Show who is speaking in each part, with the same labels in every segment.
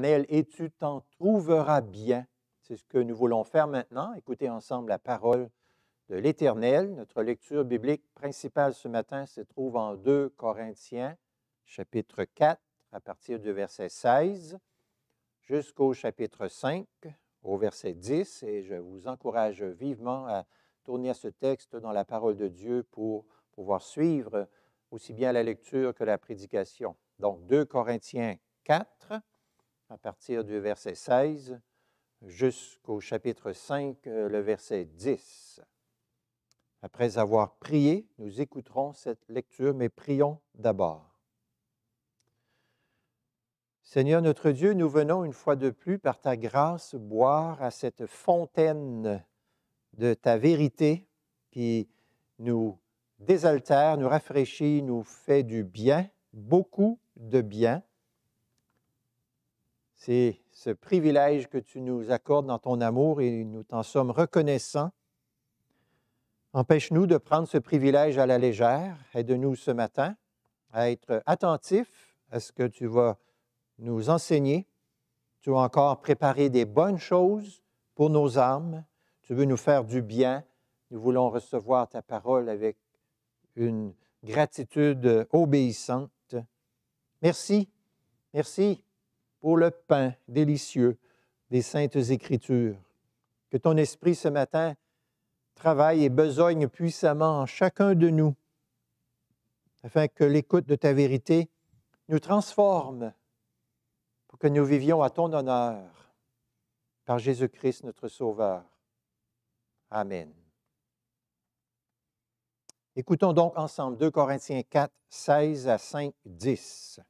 Speaker 1: et tu t'en trouveras bien. C'est ce que nous voulons faire maintenant, Écoutez ensemble la parole de l'Éternel. Notre lecture biblique principale ce matin se trouve en 2 Corinthiens, chapitre 4, à partir du verset 16, jusqu'au chapitre 5, au verset 10, et je vous encourage vivement à tourner à ce texte dans la parole de Dieu pour pouvoir suivre aussi bien la lecture que la prédication. Donc 2 Corinthiens 4, à partir du verset 16 jusqu'au chapitre 5, euh, le verset 10. Après avoir prié, nous écouterons cette lecture, mais prions d'abord. Seigneur notre Dieu, nous venons une fois de plus, par ta grâce, boire à cette fontaine de ta vérité qui nous désaltère, nous rafraîchit, nous fait du bien, beaucoup de bien. C'est ce privilège que tu nous accordes dans ton amour et nous t'en sommes reconnaissants. Empêche-nous de prendre ce privilège à la légère. Aide-nous ce matin à être attentifs à ce que tu vas nous enseigner. Tu as encore préparé des bonnes choses pour nos âmes. Tu veux nous faire du bien. Nous voulons recevoir ta parole avec une gratitude obéissante. Merci. Merci pour le pain délicieux des saintes écritures. Que ton esprit ce matin travaille et besogne puissamment en chacun de nous, afin que l'écoute de ta vérité nous transforme pour que nous vivions à ton honneur par Jésus-Christ notre Sauveur. Amen. Écoutons donc ensemble 2 Corinthiens 4, 16 à 5, 10.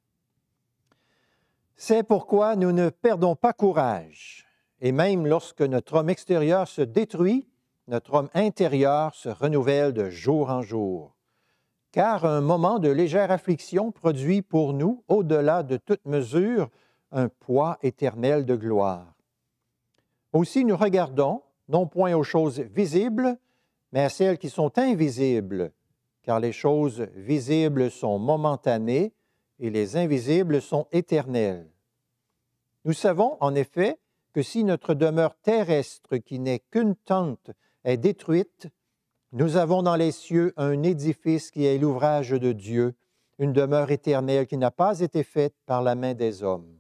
Speaker 1: C'est pourquoi nous ne perdons pas courage. Et même lorsque notre homme extérieur se détruit, notre homme intérieur se renouvelle de jour en jour. Car un moment de légère affliction produit pour nous, au-delà de toute mesure, un poids éternel de gloire. Aussi nous regardons, non point aux choses visibles, mais à celles qui sont invisibles, car les choses visibles sont momentanées, et les invisibles sont éternels. Nous savons, en effet, que si notre demeure terrestre, qui n'est qu'une tente, est détruite, nous avons dans les cieux un édifice qui est l'ouvrage de Dieu, une demeure éternelle qui n'a pas été faite par la main des hommes.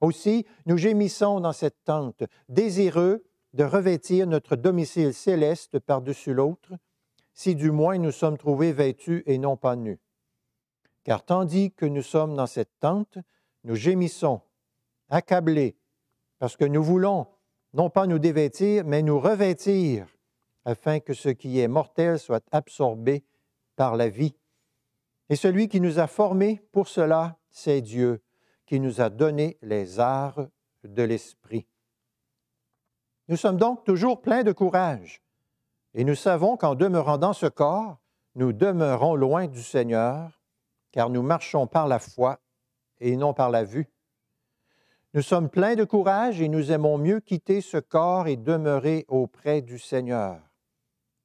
Speaker 1: Aussi, nous gémissons dans cette tente, désireux de revêtir notre domicile céleste par-dessus l'autre, si du moins nous sommes trouvés vêtus et non pas nus car tandis que nous sommes dans cette tente, nous gémissons, accablés, parce que nous voulons non pas nous dévêtir, mais nous revêtir, afin que ce qui est mortel soit absorbé par la vie. Et celui qui nous a formés pour cela, c'est Dieu, qui nous a donné les arts de l'esprit. Nous sommes donc toujours pleins de courage, et nous savons qu'en demeurant dans ce corps, nous demeurons loin du Seigneur, car nous marchons par la foi et non par la vue. Nous sommes pleins de courage et nous aimons mieux quitter ce corps et demeurer auprès du Seigneur.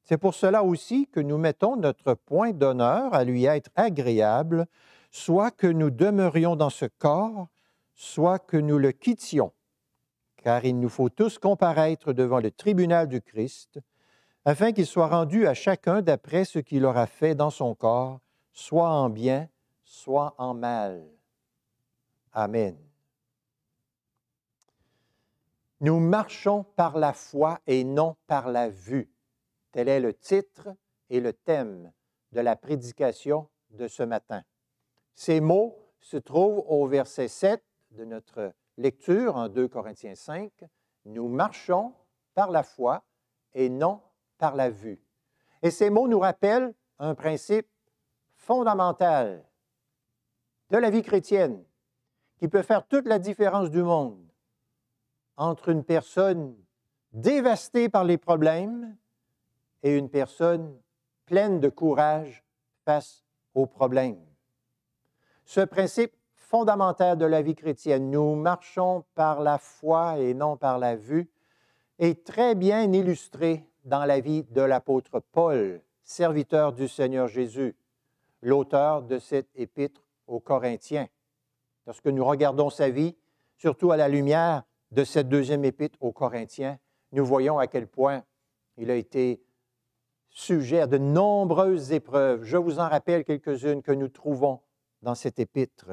Speaker 1: C'est pour cela aussi que nous mettons notre point d'honneur à lui être agréable, soit que nous demeurions dans ce corps, soit que nous le quittions, car il nous faut tous comparaître devant le tribunal du Christ, afin qu'il soit rendu à chacun d'après ce qu'il aura fait dans son corps, soit en bien, soit en mal. Amen. Nous marchons par la foi et non par la vue. Tel est le titre et le thème de la prédication de ce matin. Ces mots se trouvent au verset 7 de notre lecture en 2 Corinthiens 5. Nous marchons par la foi et non par la vue. Et ces mots nous rappellent un principe fondamental de la vie chrétienne qui peut faire toute la différence du monde entre une personne dévastée par les problèmes et une personne pleine de courage face aux problèmes. Ce principe fondamental de la vie chrétienne, nous marchons par la foi et non par la vue, est très bien illustré dans la vie de l'apôtre Paul, serviteur du Seigneur Jésus, l'auteur de cette épître aux Corinthiens. Lorsque nous regardons sa vie, surtout à la lumière de cette deuxième épître aux Corinthiens, nous voyons à quel point il a été sujet à de nombreuses épreuves. Je vous en rappelle quelques-unes que nous trouvons dans cette épître.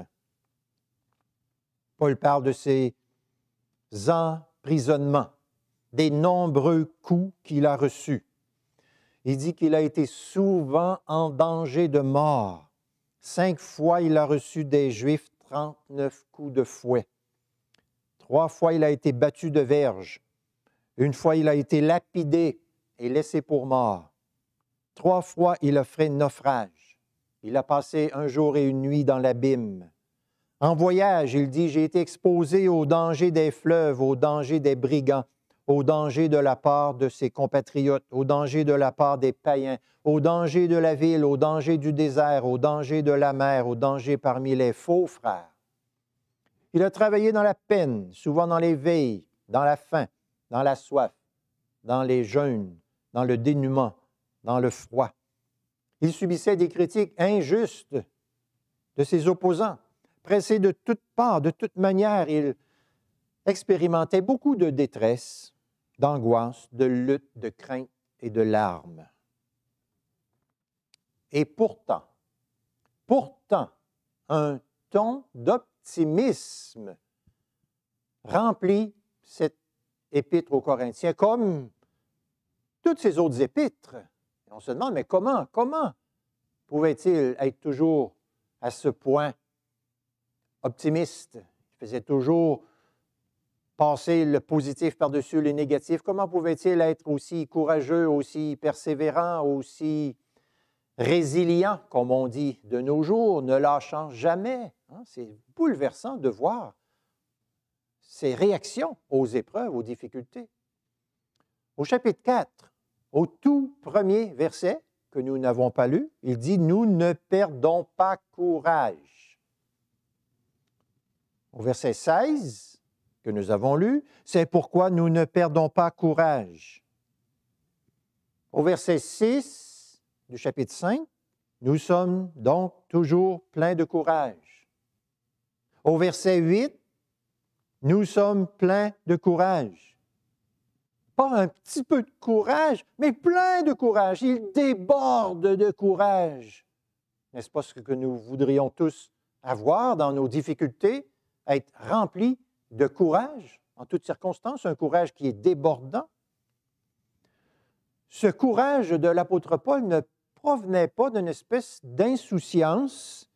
Speaker 1: Paul parle de ses emprisonnements, des nombreux coups qu'il a reçus. Il dit qu'il a été souvent en danger de mort. Cinq fois, il a reçu des Juifs 39 coups de fouet. Trois fois, il a été battu de verge. Une fois, il a été lapidé et laissé pour mort. Trois fois, il a fait naufrage. Il a passé un jour et une nuit dans l'abîme. En voyage, il dit, j'ai été exposé au danger des fleuves, au danger des brigands au danger de la part de ses compatriotes, au danger de la part des païens, au danger de la ville, au danger du désert, au danger de la mer, au danger parmi les faux frères. Il a travaillé dans la peine, souvent dans les veilles, dans la faim, dans la soif, dans les jeûnes, dans le dénuement, dans le froid. Il subissait des critiques injustes de ses opposants. Pressé de toutes parts, de toutes manières, il expérimentait beaucoup de détresse, d'angoisse, de lutte, de crainte et de larmes. Et pourtant, pourtant, un ton d'optimisme remplit cette épître aux Corinthiens comme toutes ces autres épîtres. on se demande, mais comment, comment pouvait-il être toujours à ce point optimiste? Il faisait toujours Penser le positif par-dessus le négatif, comment pouvait-il être aussi courageux, aussi persévérant, aussi résilient, comme on dit de nos jours, ne lâchant jamais? Hein? C'est bouleversant de voir ses réactions aux épreuves, aux difficultés. Au chapitre 4, au tout premier verset que nous n'avons pas lu, il dit Nous ne perdons pas courage. Au verset 16, que nous avons lu, c'est pourquoi nous ne perdons pas courage. Au verset 6 du chapitre 5, nous sommes donc toujours pleins de courage. Au verset 8, nous sommes pleins de courage. Pas un petit peu de courage, mais plein de courage. Il déborde de courage. N'est-ce pas ce que nous voudrions tous avoir dans nos difficultés, être remplis de courage en toutes circonstances, un courage qui est débordant. Ce courage de l'apôtre Paul ne provenait pas d'une espèce d'insouciance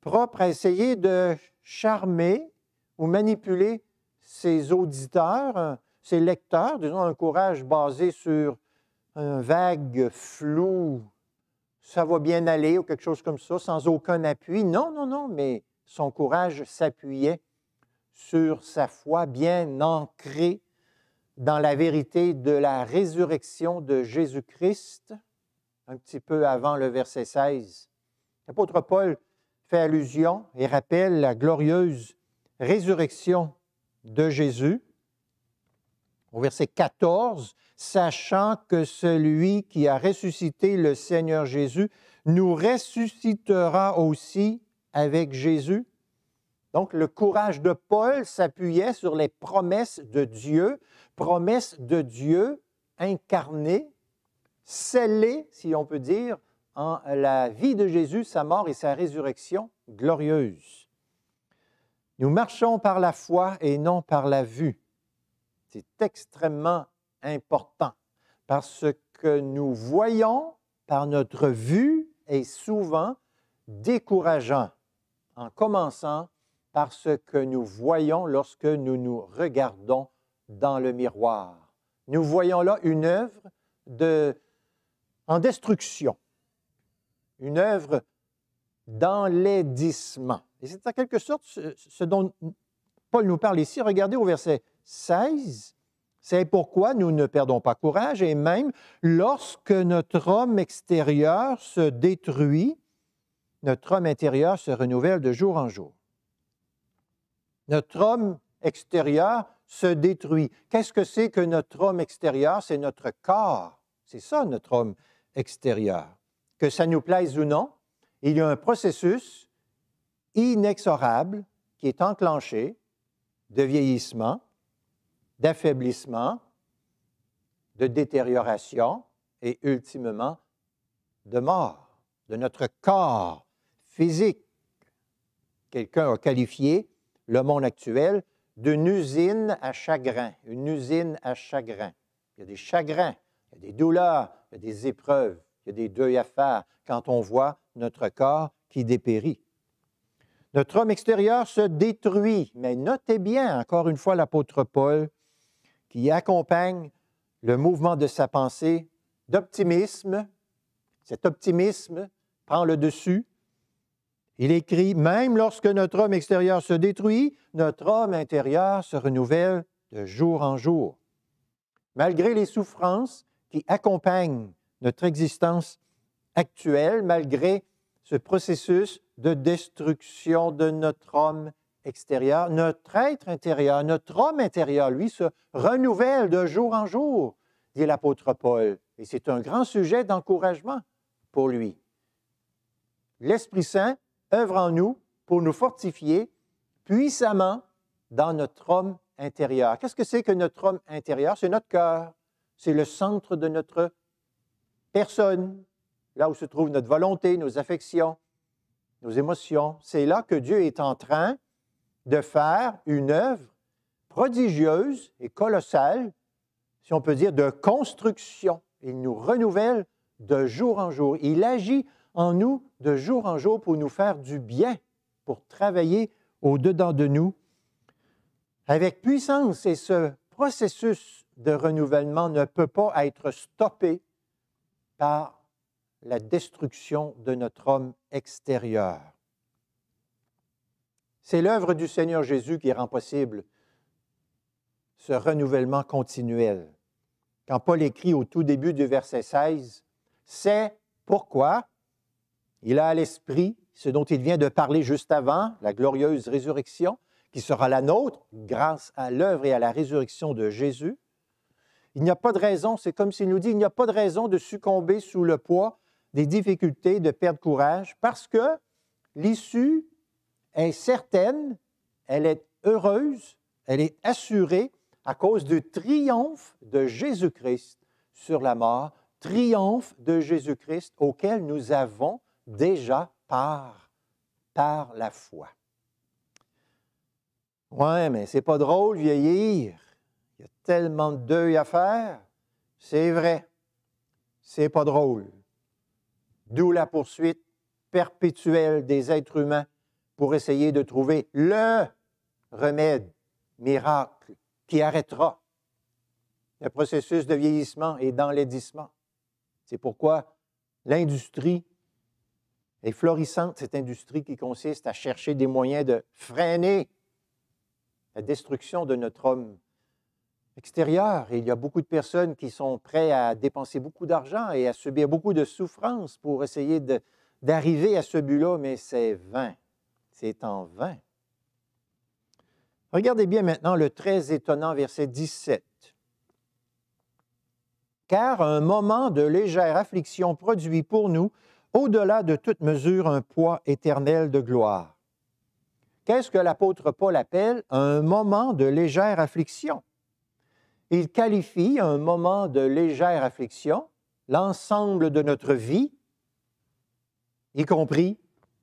Speaker 1: propre à essayer de charmer ou manipuler ses auditeurs, ses lecteurs, disons un courage basé sur un vague flou, ça va bien aller ou quelque chose comme ça, sans aucun appui. Non, non, non, mais son courage s'appuyait sur sa foi, bien ancrée dans la vérité de la résurrection de Jésus-Christ, un petit peu avant le verset 16. L'apôtre Paul fait allusion et rappelle la glorieuse résurrection de Jésus. Au verset 14, sachant que celui qui a ressuscité le Seigneur Jésus nous ressuscitera aussi avec Jésus donc, le courage de Paul s'appuyait sur les promesses de Dieu, promesses de Dieu incarnées, scellées, si on peut dire, en la vie de Jésus, sa mort et sa résurrection glorieuse. Nous marchons par la foi et non par la vue. C'est extrêmement important parce que nous voyons par notre vue est souvent décourageant en commençant parce que nous voyons lorsque nous nous regardons dans le miroir. Nous voyons là une œuvre de, en destruction, une œuvre d'enlaidissement. Et c'est en quelque sorte ce, dont Paul nous parle ici. Regardez au verset 16. C'est pourquoi nous ne perdons pas courage et même lorsque notre homme extérieur se détruit, notre homme intérieur se renouvelle de jour en jour. Notre homme extérieur se détruit. Qu'est-ce que c'est que notre homme extérieur? C'est notre corps. C'est ça notre homme extérieur. Que ça nous plaise ou non, il y a un processus inexorable qui est enclenché de vieillissement, d'affaiblissement, de détérioration et ultimement de mort de notre corps physique. Quelqu'un a qualifié le monde actuel, d'une usine à chagrin, une usine à chagrin. Il y a des chagrins, il y a des douleurs, il y a des épreuves, il y a des deuils à faire quand on voit notre corps qui dépérit. Notre homme extérieur se détruit, mais notez bien encore une fois l'apôtre Paul qui accompagne le mouvement de sa pensée d'optimisme. Cet optimisme prend le dessus il écrit, Même lorsque notre homme extérieur se détruit, notre homme intérieur se renouvelle de jour en jour. Malgré les souffrances qui accompagnent notre existence actuelle, malgré ce processus de destruction de notre homme extérieur, notre être intérieur, notre homme intérieur, lui, se renouvelle de jour en jour, dit l'apôtre Paul. Et c'est un grand sujet d'encouragement pour lui. L'Esprit Saint œuvre en nous pour nous fortifier puissamment dans notre homme intérieur. Qu'est-ce que c'est que notre homme intérieur? C'est notre cœur. C'est le centre de notre personne, là où se trouve notre volonté, nos affections, nos émotions. C'est là que Dieu est en train de faire une œuvre prodigieuse et colossale, si on peut dire, de construction. Il nous renouvelle de jour en jour. Il agit en nous de jour en jour pour nous faire du bien, pour travailler au-dedans de nous avec puissance. Et ce processus de renouvellement ne peut pas être stoppé par la destruction de notre homme extérieur. C'est l'œuvre du Seigneur Jésus qui rend possible ce renouvellement continuel. Quand Paul écrit au tout début du verset 16, c'est pourquoi il a à l'esprit ce dont il vient de parler juste avant, la glorieuse résurrection, qui sera la nôtre grâce à l'œuvre et à la résurrection de Jésus. Il n'y a pas de raison, c'est comme s'il nous dit, il n'y a pas de raison de succomber sous le poids des difficultés, de perdre courage, parce que l'issue est certaine, elle est heureuse, elle est assurée à cause du triomphe de Jésus-Christ sur la mort, triomphe de Jésus-Christ auquel nous avons déjà par, par la foi. Ouais, mais c'est pas drôle vieillir. Il y a tellement de deuil à faire. C'est vrai. C'est pas drôle. D'où la poursuite perpétuelle des êtres humains pour essayer de trouver le remède, miracle, qui arrêtera le processus de vieillissement et d'enlaidissement. C'est pourquoi l'industrie est florissante, cette industrie qui consiste à chercher des moyens de freiner la destruction de notre homme extérieur. il y a beaucoup de personnes qui sont prêtes à dépenser beaucoup d'argent et à subir beaucoup de souffrances pour essayer d'arriver à ce but-là, mais c'est vain. C'est en vain. Regardez bien maintenant le très étonnant verset 17. Car un moment de légère affliction produit pour nous au-delà de toute mesure un poids éternel de gloire. Qu'est-ce que l'apôtre Paul appelle un moment de légère affliction? Il qualifie un moment de légère affliction, l'ensemble de notre vie, y compris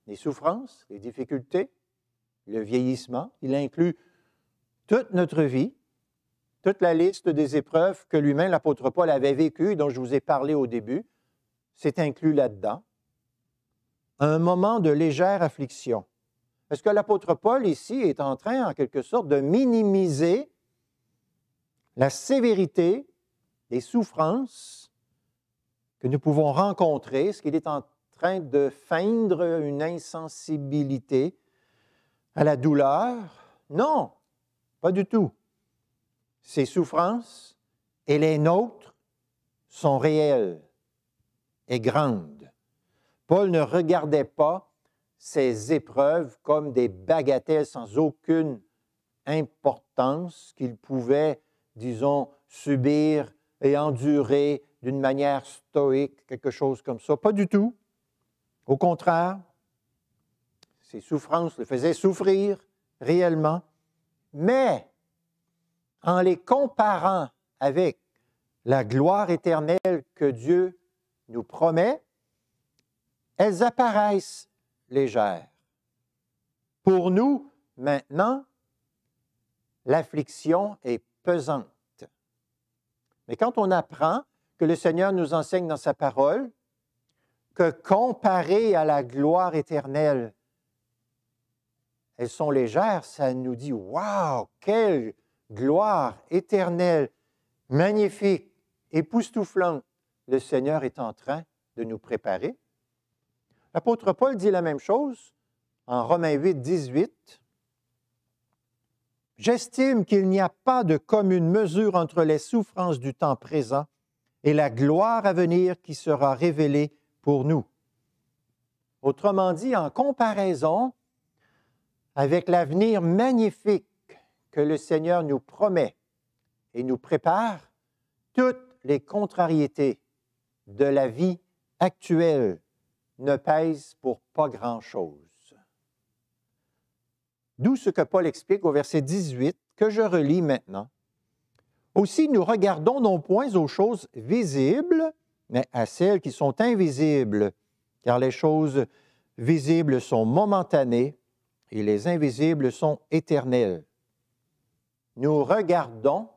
Speaker 1: les souffrances, les difficultés, le vieillissement. Il inclut toute notre vie, toute la liste des épreuves que lui-même, l'apôtre Paul, avait vécues et dont je vous ai parlé au début. C'est inclus là-dedans un moment de légère affliction. Est-ce que l'apôtre Paul ici est en train, en quelque sorte, de minimiser la sévérité des souffrances que nous pouvons rencontrer? Est-ce qu'il est en train de feindre une insensibilité à la douleur? Non, pas du tout. Ces souffrances et les nôtres sont réelles et grandes. Paul ne regardait pas ces épreuves comme des bagatelles sans aucune importance qu'il pouvait, disons, subir et endurer d'une manière stoïque, quelque chose comme ça. Pas du tout. Au contraire, ses souffrances le faisaient souffrir réellement, mais en les comparant avec la gloire éternelle que Dieu nous promet, elles apparaissent légères. Pour nous, maintenant, l'affliction est pesante. Mais quand on apprend que le Seigneur nous enseigne dans sa parole que comparées à la gloire éternelle, elles sont légères, ça nous dit Waouh, quelle gloire éternelle, magnifique, époustouflante, le Seigneur est en train de nous préparer L'apôtre Paul dit la même chose en Romains 8, 18. J'estime qu'il n'y a pas de commune mesure entre les souffrances du temps présent et la gloire à venir qui sera révélée pour nous. Autrement dit, en comparaison avec l'avenir magnifique que le Seigneur nous promet et nous prépare, toutes les contrariétés de la vie actuelle ne pèse pour pas grand-chose. D'où ce que Paul explique au verset 18, que je relis maintenant. Aussi, nous regardons non point aux choses visibles, mais à celles qui sont invisibles, car les choses visibles sont momentanées et les invisibles sont éternelles. Nous regardons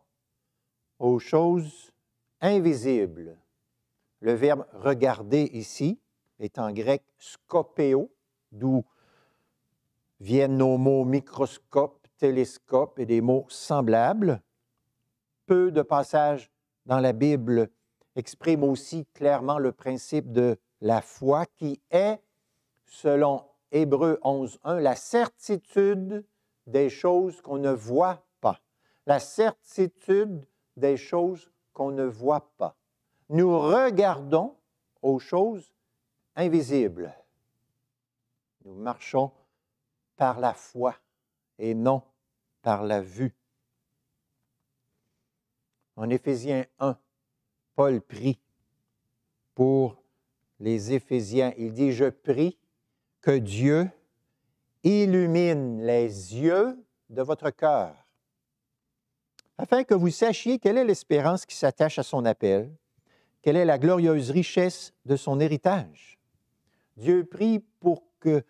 Speaker 1: aux choses invisibles. Le verbe regarder ici est en grec scopéo, d'où viennent nos mots microscope, télescope et des mots semblables. Peu de passages dans la Bible expriment aussi clairement le principe de la foi qui est, selon Hébreu 11.1, la certitude des choses qu'on ne voit pas, la certitude des choses qu'on ne voit pas. Nous regardons aux choses invisible. Nous marchons par la foi et non par la vue. En Éphésiens 1, Paul prie pour les Éphésiens. Il dit, je prie que Dieu illumine les yeux de votre cœur, afin que vous sachiez quelle est l'espérance qui s'attache à son appel, quelle est la glorieuse richesse de son héritage Dieu prie pour que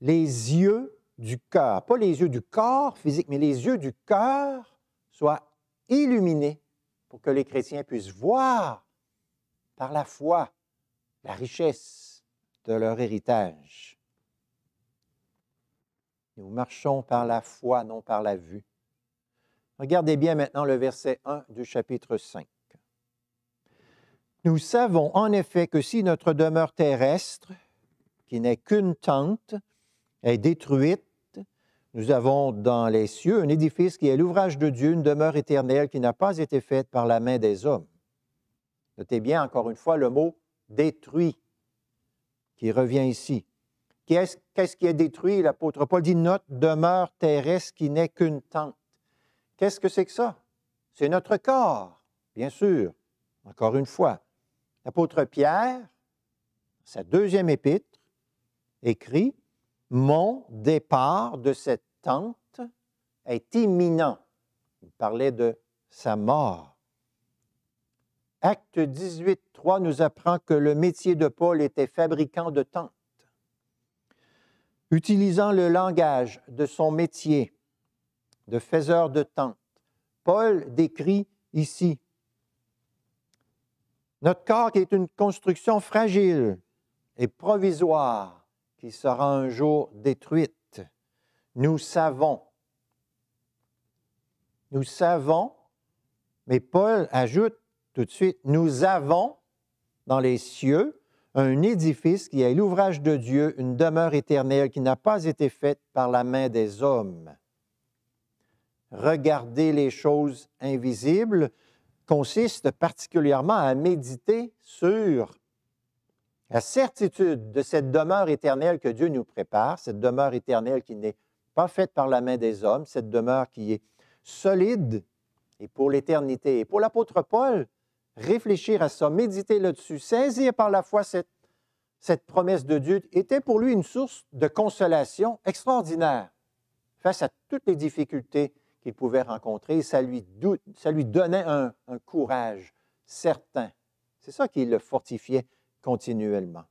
Speaker 1: les yeux du cœur, pas les yeux du corps physique, mais les yeux du cœur soient illuminés pour que les chrétiens puissent voir par la foi la richesse de leur héritage. Nous marchons par la foi, non par la vue. Regardez bien maintenant le verset 1 du chapitre 5. Nous savons en effet que si notre demeure terrestre, qui n'est qu'une tente, est détruite, nous avons dans les cieux un édifice qui est l'ouvrage de Dieu, une demeure éternelle qui n'a pas été faite par la main des hommes. Notez bien encore une fois le mot détruit qui revient ici. Qu'est-ce qui est détruit? L'apôtre Paul dit notre demeure terrestre qui n'est qu'une tente. Qu'est-ce que c'est que ça? C'est notre corps, bien sûr, encore une fois. L'apôtre Pierre, sa deuxième épître, écrit Mon départ de cette tente est imminent. Il parlait de sa mort. Acte 18, 3 nous apprend que le métier de Paul était fabricant de tentes. Utilisant le langage de son métier de faiseur de tentes, Paul décrit ici notre corps qui est une construction fragile et provisoire qui sera un jour détruite. Nous savons. Nous savons, mais Paul ajoute tout de suite, nous avons dans les cieux un édifice qui est l'ouvrage de Dieu, une demeure éternelle qui n'a pas été faite par la main des hommes. Regardez les choses invisibles, consiste particulièrement à méditer sur la certitude de cette demeure éternelle que Dieu nous prépare, cette demeure éternelle qui n'est pas faite par la main des hommes, cette demeure qui est solide et pour l'éternité. Et pour l'apôtre Paul, réfléchir à ça, méditer là-dessus, saisir par la foi cette, cette promesse de Dieu était pour lui une source de consolation extraordinaire face à toutes les difficultés qu'il pouvait rencontrer. Ça lui, donnait un, un courage certain. C'est ça qui le fortifiait continuellement.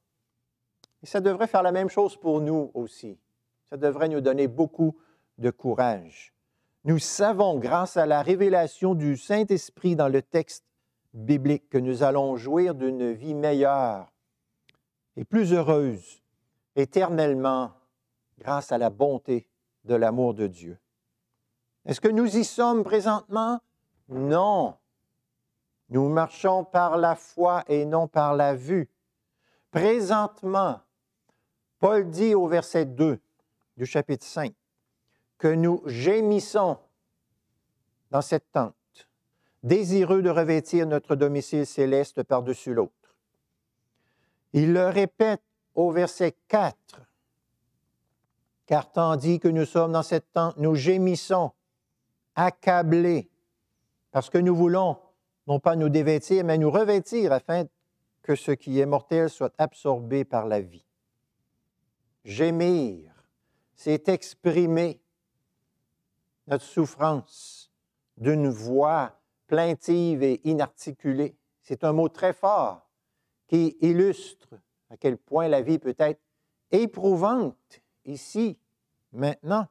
Speaker 1: Et ça devrait faire la même chose pour nous aussi. Ça devrait nous donner beaucoup de courage. Nous savons, grâce à la révélation du Saint-Esprit dans le texte biblique, que nous allons jouir d'une vie meilleure et plus heureuse éternellement grâce à la bonté de l'amour de Dieu. Est-ce que nous y sommes présentement? Non. Nous marchons par la foi et non par la vue. Présentement, Paul dit au verset 2 du chapitre 5 que nous gémissons dans cette tente, désireux de revêtir notre domicile céleste par-dessus l'autre. Il le répète au verset 4, car tandis que nous sommes dans cette tente, nous gémissons accablés, parce que nous voulons non pas nous dévêtir, mais nous revêtir afin que ce qui est mortel soit absorbé par la vie. Gémir, c'est exprimer notre souffrance d'une voix plaintive et inarticulée. C'est un mot très fort qui illustre à quel point la vie peut être éprouvante ici, maintenant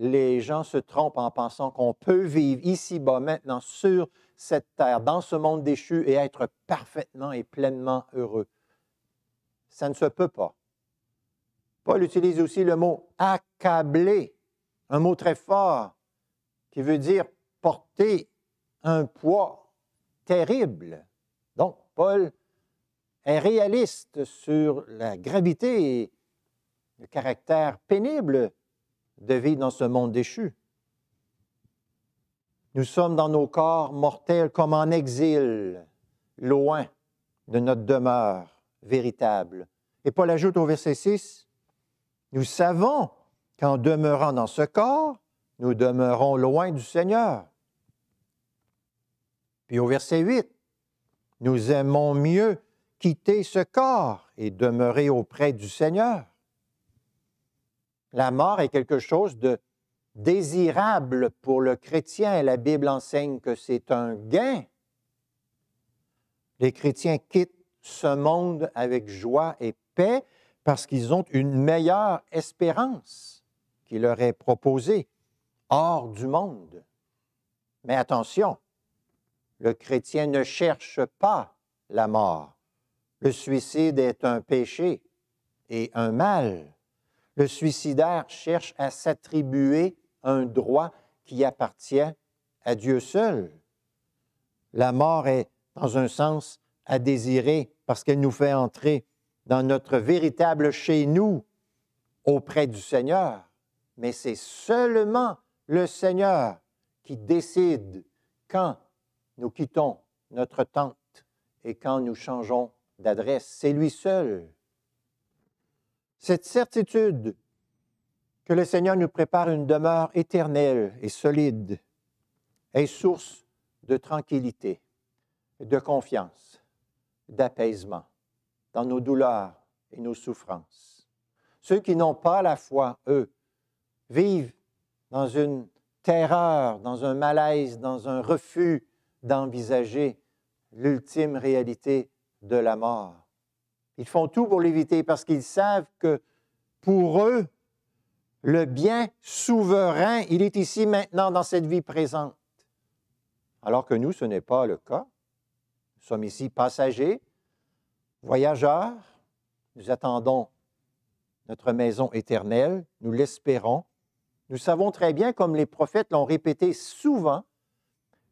Speaker 1: les gens se trompent en pensant qu'on peut vivre ici-bas, maintenant, sur cette terre, dans ce monde déchu, et être parfaitement et pleinement heureux. Ça ne se peut pas. Paul utilise aussi le mot accablé, un mot très fort qui veut dire porter un poids terrible. Donc, Paul est réaliste sur la gravité et le caractère pénible de vivre dans ce monde déchu. Nous sommes dans nos corps mortels comme en exil, loin de notre demeure véritable. Et Paul ajoute au verset 6, Nous savons qu'en demeurant dans ce corps, nous demeurons loin du Seigneur. Puis au verset 8, Nous aimons mieux quitter ce corps et demeurer auprès du Seigneur. La mort est quelque chose de désirable pour le chrétien. et La Bible enseigne que c'est un gain. Les chrétiens quittent ce monde avec joie et paix parce qu'ils ont une meilleure espérance qui leur est proposée hors du monde. Mais attention, le chrétien ne cherche pas la mort. Le suicide est un péché et un mal. Le suicidaire cherche à s'attribuer un droit qui appartient à Dieu seul. La mort est, dans un sens, à désirer parce qu'elle nous fait entrer dans notre véritable chez nous auprès du Seigneur. Mais c'est seulement le Seigneur qui décide quand nous quittons notre tente et quand nous changeons d'adresse. C'est lui seul cette certitude que le Seigneur nous prépare une demeure éternelle et solide est source de tranquillité, de confiance, d'apaisement dans nos douleurs et nos souffrances. Ceux qui n'ont pas la foi, eux, vivent dans une terreur, dans un malaise, dans un refus d'envisager l'ultime réalité de la mort. Ils font tout pour l'éviter parce qu'ils savent que pour eux, le bien souverain, il est ici maintenant dans cette vie présente. Alors que nous, ce n'est pas le cas. Nous sommes ici passagers, voyageurs. Nous attendons notre maison éternelle. Nous l'espérons. Nous savons très bien, comme les prophètes l'ont répété souvent,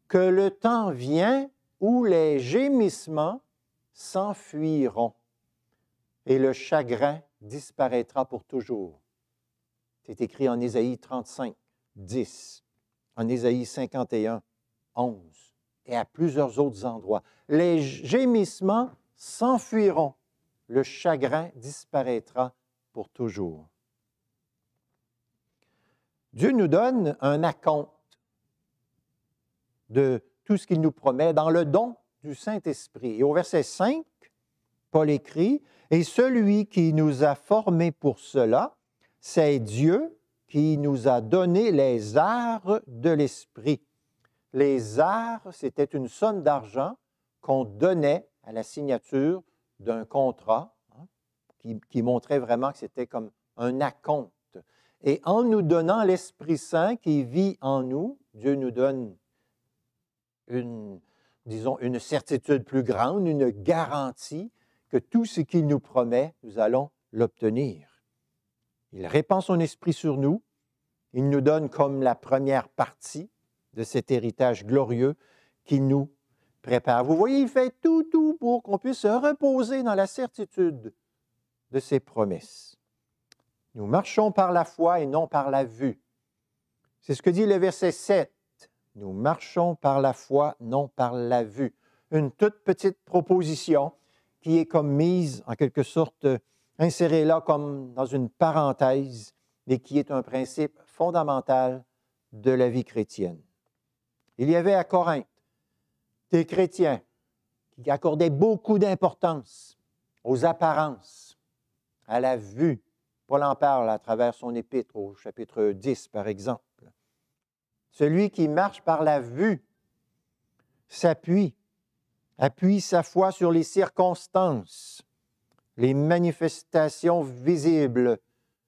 Speaker 1: que le temps vient où les gémissements s'enfuiront et le chagrin disparaîtra pour toujours. C'est écrit en Ésaïe 35, 10, en Ésaïe 51, 11 et à plusieurs autres endroits. Les gémissements s'enfuiront, le chagrin disparaîtra pour toujours. Dieu nous donne un acompte de tout ce qu'il nous promet dans le don du Saint-Esprit. Et au verset 5, Paul écrit, et celui qui nous a formés pour cela, c'est Dieu qui nous a donné les arts de l'esprit. Les arts, c'était une somme d'argent qu'on donnait à la signature d'un contrat hein, qui, qui, montrait vraiment que c'était comme un acompte. Et en nous donnant l'Esprit Saint qui vit en nous, Dieu nous donne une, disons, une certitude plus grande, une garantie que tout ce qu'il nous promet, nous allons l'obtenir. Il répand son esprit sur nous, il nous donne comme la première partie de cet héritage glorieux qui nous prépare. Vous voyez, il fait tout, tout pour qu'on puisse se reposer dans la certitude de ses promesses. Nous marchons par la foi et non par la vue. C'est ce que dit le verset 7. Nous marchons par la foi, non par la vue. Une toute petite proposition qui est comme mise, en quelque sorte, euh, insérée là comme dans une parenthèse, mais qui est un principe fondamental de la vie chrétienne. Il y avait à Corinthe des chrétiens qui accordaient beaucoup d'importance aux apparences, à la vue. Paul en parle à travers son épître au chapitre 10, par exemple. Celui qui marche par la vue s'appuie appuie sa foi sur les circonstances, les manifestations visibles,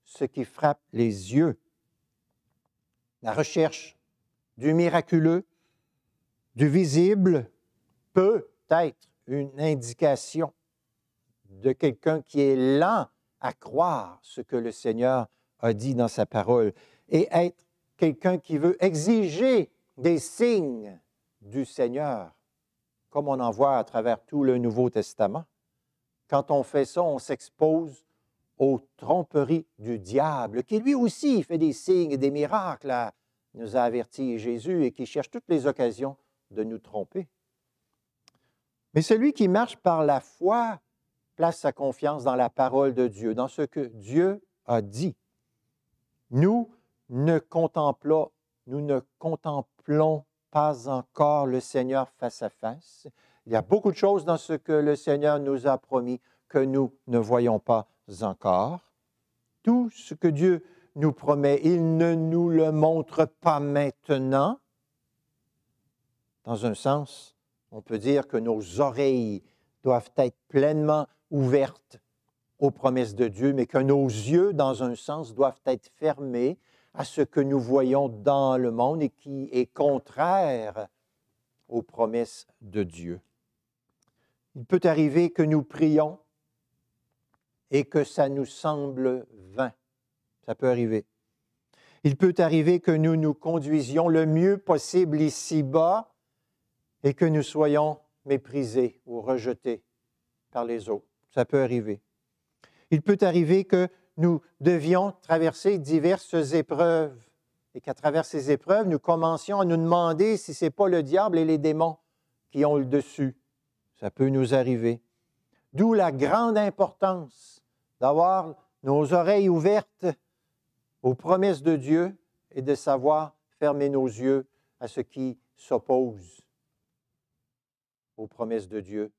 Speaker 1: ce qui frappe les yeux. La recherche du miraculeux, du visible, peut être une indication de quelqu'un qui est lent à croire ce que le Seigneur a dit dans sa parole et être quelqu'un qui veut exiger des signes du Seigneur comme on en voit à travers tout le Nouveau Testament. Quand on fait ça, on s'expose aux tromperies du diable, qui lui aussi fait des signes et des miracles, nous a averti Jésus et qui cherche toutes les occasions de nous tromper. Mais celui qui marche par la foi place sa confiance dans la parole de Dieu, dans ce que Dieu a dit. Nous ne contemplons, nous ne contemplons pas encore le Seigneur face à face. Il y a beaucoup de choses dans ce que le Seigneur nous a promis que nous ne voyons pas encore. Tout ce que Dieu nous promet, il ne nous le montre pas maintenant. Dans un sens, on peut dire que nos oreilles doivent être pleinement ouvertes aux promesses de Dieu, mais que nos yeux, dans un sens, doivent être fermés à ce que nous voyons dans le monde et qui est contraire aux promesses de Dieu. Il peut arriver que nous prions et que ça nous semble vain. Ça peut arriver. Il peut arriver que nous nous conduisions le mieux possible ici-bas et que nous soyons méprisés ou rejetés par les autres. Ça peut arriver. Il peut arriver que nous devions traverser diverses épreuves et qu'à travers ces épreuves, nous commencions à nous demander si ce n'est pas le diable et les démons qui ont le dessus. Ça peut nous arriver. D'où la grande importance d'avoir nos oreilles ouvertes aux promesses de Dieu et de savoir fermer nos yeux à ce qui s'oppose aux promesses de Dieu.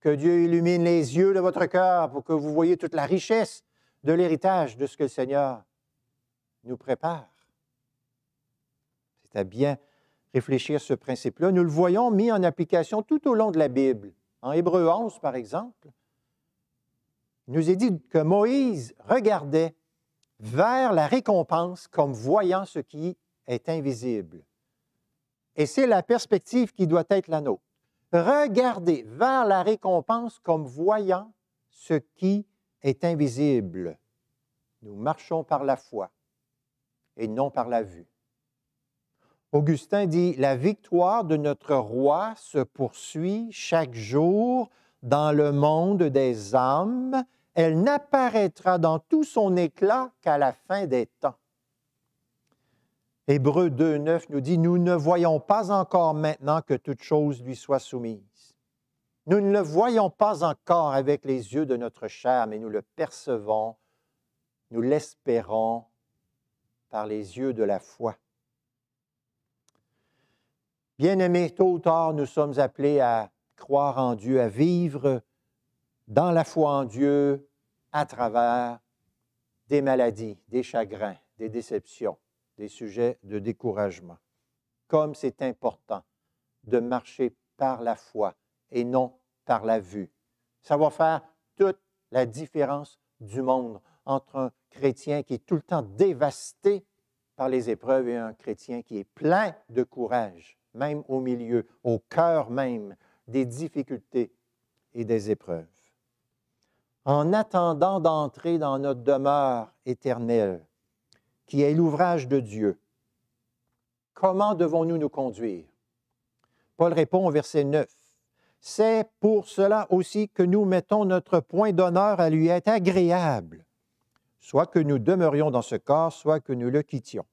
Speaker 1: Que Dieu illumine les yeux de votre cœur pour que vous voyez toute la richesse de l'héritage de ce que le Seigneur nous prépare. C'est à bien réfléchir ce principe-là. Nous le voyons mis en application tout au long de la Bible. En Hébreu 11, par exemple, il nous est dit que Moïse regardait vers la récompense comme voyant ce qui est invisible. Et c'est la perspective qui doit être la nôtre. Regardez vers la récompense comme voyant ce qui est est invisible. Nous marchons par la foi et non par la vue. Augustin dit, La victoire de notre roi se poursuit chaque jour dans le monde des âmes, elle n'apparaîtra dans tout son éclat qu'à la fin des temps. Hébreux 2.9 nous dit, Nous ne voyons pas encore maintenant que toute chose lui soit soumise. Nous ne le voyons pas encore avec les yeux de notre chair, mais nous le percevons, nous l'espérons par les yeux de la foi. Bien-aimés, tôt ou tard, nous sommes appelés à croire en Dieu, à vivre dans la foi en Dieu à travers des maladies, des chagrins, des déceptions, des sujets de découragement. Comme c'est important de marcher par la foi, et non par la vue. Ça va faire toute la différence du monde entre un chrétien qui est tout le temps dévasté par les épreuves et un chrétien qui est plein de courage, même au milieu, au cœur même des difficultés et des épreuves. En attendant d'entrer dans notre demeure éternelle, qui est l'ouvrage de Dieu, comment devons-nous nous conduire? Paul répond au verset 9. C'est pour cela aussi que nous mettons notre point d'honneur à lui être agréable, soit que nous demeurions dans ce corps, soit que nous le quittions.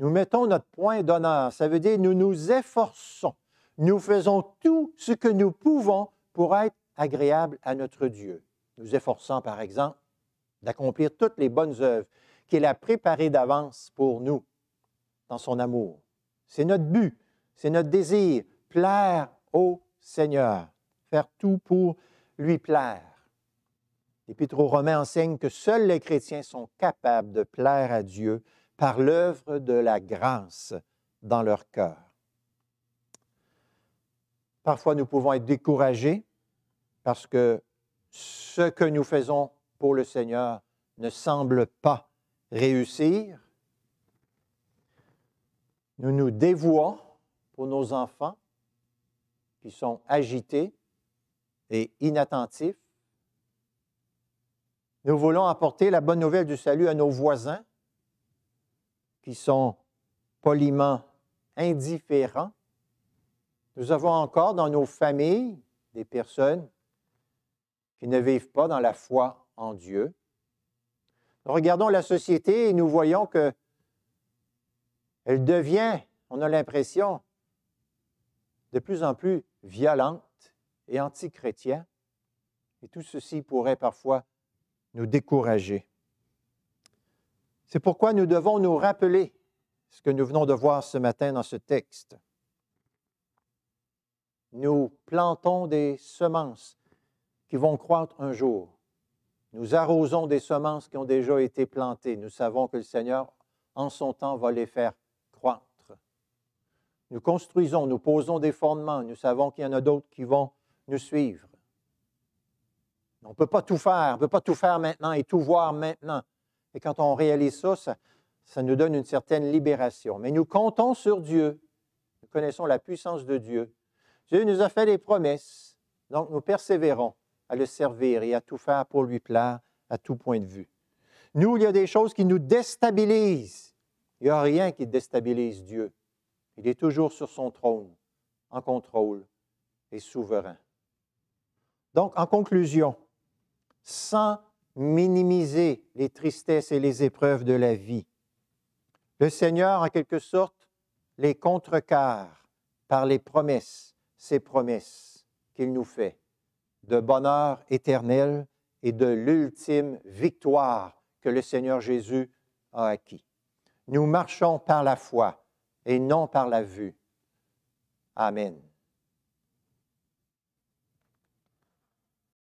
Speaker 1: Nous mettons notre point d'honneur, ça veut dire nous nous efforçons, nous faisons tout ce que nous pouvons pour être agréable à notre Dieu. Nous efforçons, par exemple, d'accomplir toutes les bonnes œuvres qu'il a préparées d'avance pour nous dans son amour. C'est notre but, c'est notre désir, plaire au Seigneur, faire tout pour lui plaire. L'Épître aux Romains enseigne que seuls les chrétiens sont capables de plaire à Dieu par l'œuvre de la grâce dans leur cœur. Parfois, nous pouvons être découragés parce que ce que nous faisons pour le Seigneur ne semble pas réussir. Nous nous dévouons pour nos enfants, qui sont agités et inattentifs. Nous voulons apporter la bonne nouvelle du salut à nos voisins qui sont poliment indifférents. Nous avons encore dans nos familles des personnes qui ne vivent pas dans la foi en Dieu. Nous regardons la société et nous voyons que elle devient, on a l'impression, de plus en plus violente et anti-chrétienne, Et tout ceci pourrait parfois nous décourager. C'est pourquoi nous devons nous rappeler ce que nous venons de voir ce matin dans ce texte. Nous plantons des semences qui vont croître un jour. Nous arrosons des semences qui ont déjà été plantées. Nous savons que le Seigneur, en son temps, va les faire nous construisons, nous posons des fondements, nous savons qu'il y en a d'autres qui vont nous suivre. On ne peut pas tout faire, on ne peut pas tout faire maintenant et tout voir maintenant. Et quand on réalise ça, ça, nous donne une certaine libération. Mais nous comptons sur Dieu. Nous connaissons la puissance de Dieu. Dieu nous a fait des promesses, donc nous persévérons à le servir et à tout faire pour lui plaire à tout point de vue. Nous, il y a des choses qui nous déstabilisent. Il n'y a rien qui déstabilise Dieu. Il est toujours sur son trône, en contrôle et souverain. Donc, en conclusion, sans minimiser les tristesses et les épreuves de la vie, le Seigneur, en quelque sorte, les contrecarre par les promesses, ces promesses qu'il nous fait de bonheur éternel et de l'ultime victoire que le Seigneur Jésus a acquis. Nous marchons par la foi et non par la vue. Amen.